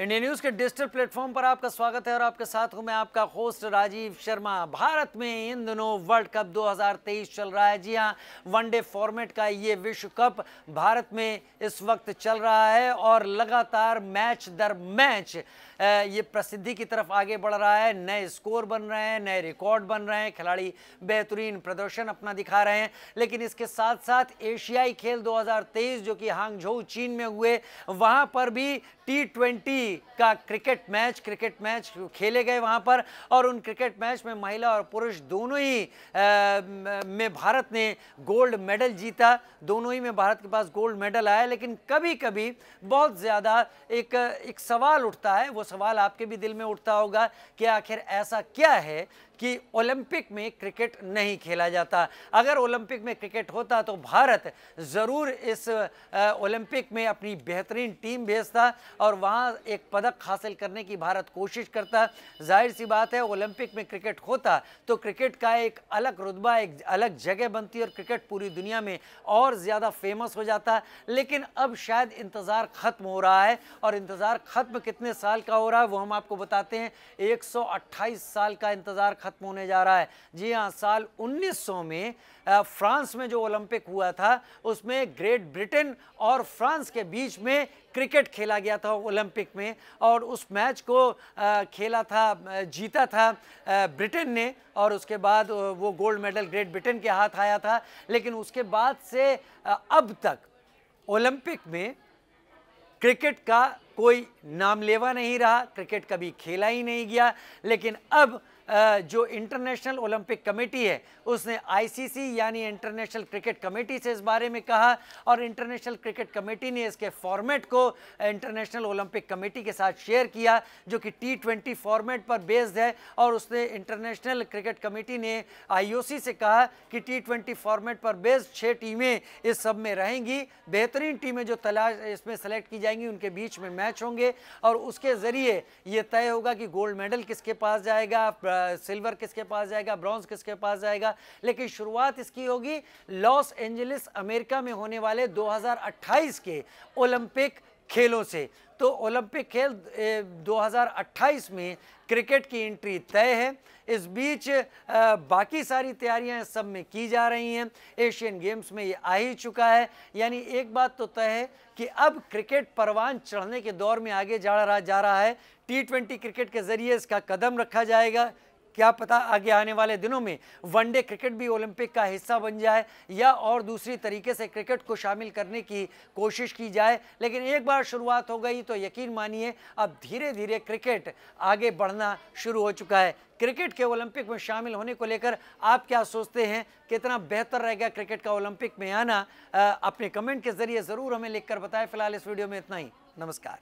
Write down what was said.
India News के digital platform पर आपका स्वागत है और आपके साथ हूं मैं आपका होस्ट राजीव शर्मा भारत में इन दिनों वर्ल्ड कप 2023 चल रहा है जी हाँ वनडे फॉर्मेट का ये विश्व कप भारत में इस वक्त चल रहा है और लगातार मैच दर मैच ये प्रसिद्धि की तरफ आगे बढ़ रहा है नए स्कोर बन रहे हैं नए रिकॉर्ड बन रहे हैं खिलाड़ी बेहतरीन प्रदर्शन अपना दिखा रहे हैं लेकिन इसके साथ साथ एशियाई खेल 2023 जो कि हांगझो चीन में हुए वहाँ पर भी टी का क्रिकेट मैच क्रिकेट मैच खेले गए वहाँ पर और उन क्रिकेट मैच में महिला और पुरुष दोनों ही आ, में भारत ने गोल्ड मेडल जीता दोनों ही में भारत के पास गोल्ड मेडल आया लेकिन कभी कभी बहुत ज़्यादा एक एक सवाल उठता है वो सवाल आपके भी दिल में उठता होगा कि आखिर ऐसा क्या है कि ओलंपिक में क्रिकेट नहीं खेला जाता अगर ओलंपिक में क्रिकेट होता तो भारत ज़रूर इस ओलंपिक में अपनी बेहतरीन टीम भेजता और वहाँ एक पदक हासिल करने की भारत कोशिश करता जाहिर सी बात है ओलंपिक में क्रिकेट होता तो क्रिकेट का एक अलग रुतबा एक अलग जगह बनती और क्रिकेट पूरी दुनिया में और ज़्यादा फेमस हो जाता लेकिन अब शायद इंतज़ार ख़त्म हो रहा है और इंतज़ार ख़त्म कितने साल का हो रहा है वो हम आपको बताते हैं एक साल का इंतज़ार ख़त्म ख़त्म होने जा रहा है जी हाँ साल 1900 में फ्रांस में जो ओलंपिक हुआ था उसमें ग्रेट ब्रिटेन और फ्रांस के बीच में क्रिकेट खेला गया था ओलंपिक में और उस मैच को खेला था जीता था ब्रिटेन ने और उसके बाद वो गोल्ड मेडल ग्रेट ब्रिटेन के हाथ आया था लेकिन उसके बाद से अब तक ओलंपिक में क्रिकेट का कोई नाम लेवा नहीं रहा क्रिकेट कभी खेला ही नहीं गया लेकिन अब जो इंटरनेशनल ओलंपिक कमेटी है उसने आईसीसी यानी इंटरनेशनल क्रिकेट कमेटी से इस बारे में कहा और इंटरनेशनल क्रिकेट कमेटी ने इसके फॉर्मेट को इंटरनेशनल ओलंपिक कमेटी के साथ शेयर किया जो कि टी ट्वेंटी फॉर्मेट पर बेस्ड है और उसने इंटरनेशनल क्रिकेट कमेटी ने आईओसी से कहा कि टी ट्वेंटी फॉर्मेट पर बेस्ड छः टीमें इस सब में रहेंगी बेहतरीन टीमें जो तलाश इसमें सेलेक्ट की जाएंगी उनके बीच में मैच होंगे और उसके ज़रिए ये तय होगा कि गोल्ड मेडल किसके पास जाएगा सिल्वर किसके पास जाएगा ब्रॉन्ज किसके पास जाएगा लेकिन शुरुआत इसकी होगी लॉस एंजलिस अमेरिका में होने वाले 2028 के ओलंपिक खेलों से तो ओलंपिक खेल 2028 में क्रिकेट की एंट्री तय है इस बीच बाकी सारी तैयारियां सब में की जा रही हैं एशियन गेम्स में ये आ ही चुका है यानी एक बात तो तय है कि अब क्रिकेट परवान चढ़ने के दौर में आगे जा रहा जा रहा है टी ट्वेंटी क्रिकेट के ज़रिए इसका कदम रखा जाएगा क्या पता आगे आने वाले दिनों में वनडे क्रिकेट भी ओलंपिक का हिस्सा बन जाए या और दूसरी तरीके से क्रिकेट को शामिल करने की कोशिश की जाए लेकिन एक बार शुरुआत हो गई तो यकीन मानिए अब धीरे धीरे क्रिकेट आगे बढ़ना शुरू हो चुका है क्रिकेट के ओलंपिक में शामिल होने को लेकर आप क्या सोचते हैं कितना बेहतर रहेगा क्रिकेट का ओलंपिक में आना अपने कमेंट के जरिए ज़रूर हमें लिखकर बताएं फिलहाल इस वीडियो में इतना ही नमस्कार